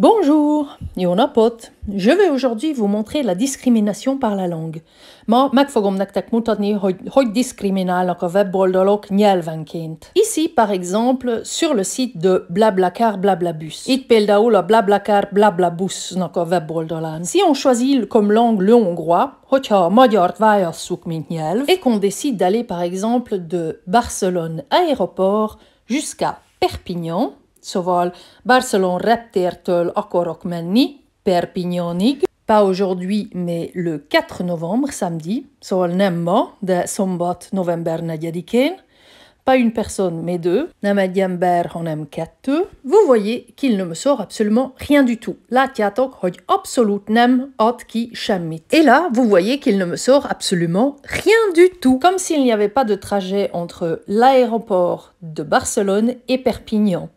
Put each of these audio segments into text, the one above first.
Bonjour, pote. Je vais aujourd'hui vous montrer la discrimination par la langue. Ma meg fogom nektek mutatni, hogy, hogy diszkriminálnak a weboldalok nyelvenként. Ici, par exemple, sur le site de Blablacar Blablabus. Itt például a Blablacar Blablabusnak a weboldalán. Si on choisit comme langue le hongrois, hogyha magyart válasszuk, mint nyelv, et qu'on décide d'aller par exemple de Barcelone aéroport jusqu'à Perpignan, soval, Barcelone reptértől akarok menni, Perpignanig, pas aujourd'hui, mais le 4 novembre, samedi, soval, nem de szombat, november 4-én, pas une personne, mais deux, nem egy ember, vous voyez qu'il ne me sort absolument rien du tout. Látjátok, hogy abszolút nem ki Et là, vous voyez qu'il ne me sort absolument rien du tout. Comme s'il n'y avait pas de trajet entre l'aéroport de Barcelone et Perpignan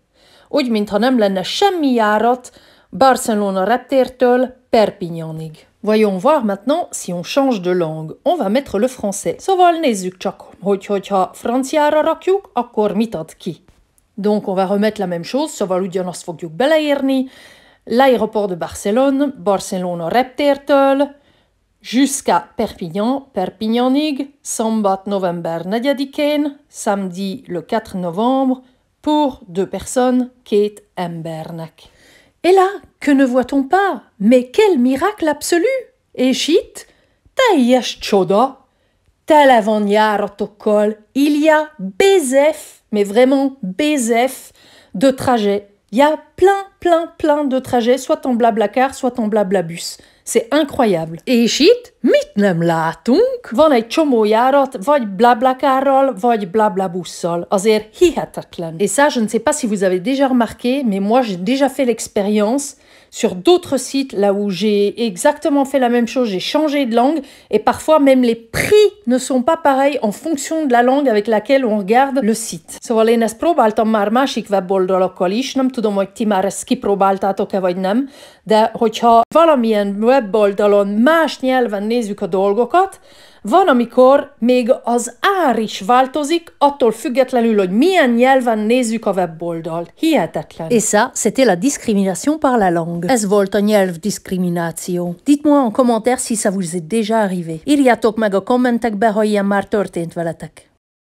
úgy, mintha nem lenne semmi járat Barcelona reptértől Perpignanig. Voyons voir maintenant si on change de langue. On va mettre le français. Szóval nézzük csak, hogy hogyha franciára rakjuk, akkor mit ad ki? Donc on va remettre la même chose, szóval ugyanazt fogjuk beleírni. L'aéroport de Barcelone, Barcelona reptértől, jusqu'à Perpignan, Perpignanig, szombat november 4-én, samedi le 4 novembre, pour deux personnes, Kate Bernac. Et là, que ne voit-on pas Mais quel miracle absolu Ta taïach choda, il y a bezef, mais vraiment bezef, de trajet il y a plein, plein, plein de trajets, soit en blablacar, soit en blablabus. C'est incroyable. Et ça, je ne sais pas si vous avez déjà remarqué, mais moi j'ai déjà fait l'expérience sur d'autres sites là où j'ai exactement fait la même chose, j'ai changé de langue et parfois même les prix ne sont pas pareils en fonction de la langue avec laquelle on regarde le site. Szóval én un próbáltam már de weboldalakkal is, nem tudom, hogy ti már ezt kipróbáltátok-e vagy nem, de hogyha valamilyen weboldalon más nyelven nézzük a Van, amikor még az ár is változik, attól függetlenül, hogy milyen nyelven nézzük a weboldalt. Hihetetlen. És ça, c'était la discrimination par la langue. Ez volt a nyelv diszkrimináció. Dites-moi en commentaire si ça vous est déjà arrivé. Írjátok meg a kommentekbe, ha ilyen már történt veletek.